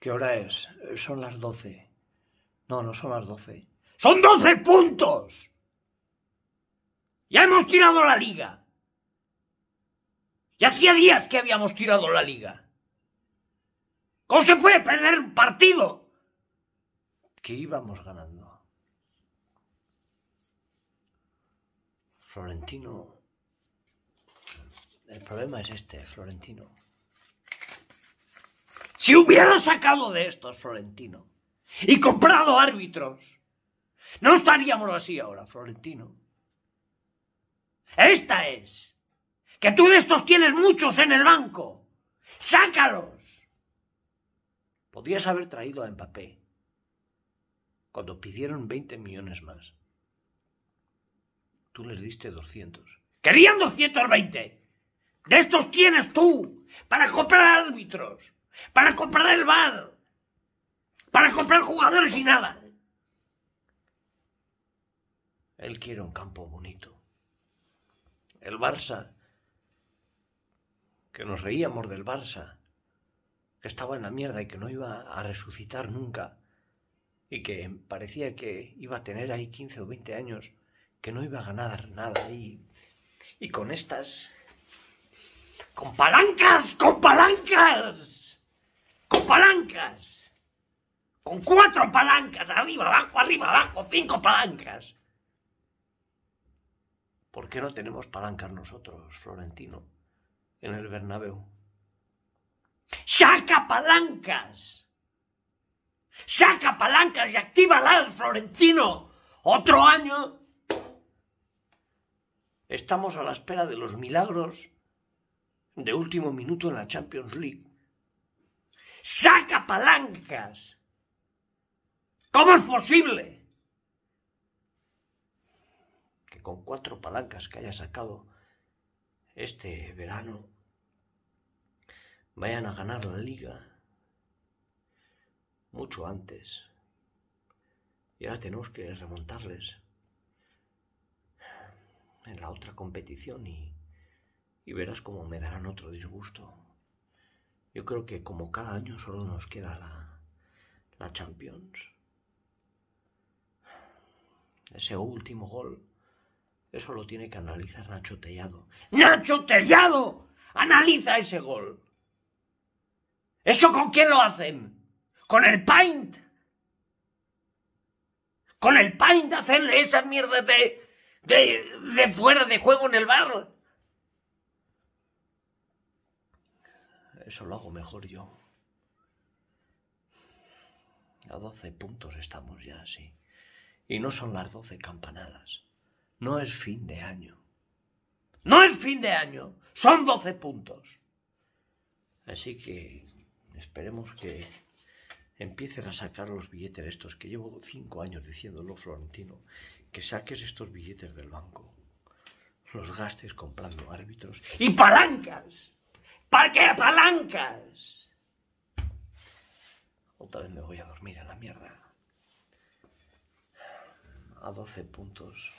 ¿Qué hora es? Son las doce. No, no son las doce. ¡Son doce puntos! Ya hemos tirado la liga. Y hacía días que habíamos tirado la liga. ¿Cómo se puede perder un partido? Que íbamos ganando. Florentino. El problema es este, Florentino. Si hubiera sacado de estos Florentino y comprado árbitros, no estaríamos así ahora, Florentino. Esta es. Que tú de estos tienes muchos en el banco. Sácalos. Podías haber traído a empapé cuando pidieron 20 millones más. Tú les diste 200. Querían 220. De estos tienes tú para comprar árbitros para comprar el bar, para comprar jugadores y nada. Él quiere un campo bonito. El Barça, que nos reíamos del Barça, que estaba en la mierda y que no iba a resucitar nunca, y que parecía que iba a tener ahí 15 o 20 años, que no iba a ganar nada. Y, y con estas... ¡Con palancas! ¡Con palancas! palancas. Con cuatro palancas. Arriba, abajo, arriba, abajo. Cinco palancas. ¿Por qué no tenemos palancas nosotros, Florentino, en el Bernabéu? ¡Saca palancas! ¡Saca palancas y activa al Florentino! ¡Otro año! Estamos a la espera de los milagros de último minuto en la Champions League saca palancas. ¿Cómo es posible? Que con cuatro palancas que haya sacado este verano vayan a ganar la liga mucho antes. Y ahora tenemos que remontarles en la otra competición y, y verás cómo me darán otro disgusto. Yo creo que como cada año solo nos queda la, Champions. Ese último gol, eso lo tiene que analizar Nacho Tellado. ¡Nacho Tellado! ¡Analiza ese gol! ¿Eso con quién lo hacen? ¿Con el Paint? ¿Con el Paint hacerle esas mierdas de, de, de fuera de juego en el bar? Eso lo hago mejor yo. A doce puntos estamos ya, así, Y no son las doce campanadas. No es fin de año. No es fin de año. Son 12 puntos. Así que esperemos que empiecen a sacar los billetes estos, que llevo cinco años diciéndolo, Florentino, que saques estos billetes del banco, los gastes comprando árbitros y palancas parque de palancas. Otra vez me voy a dormir a la mierda. A 12 puntos.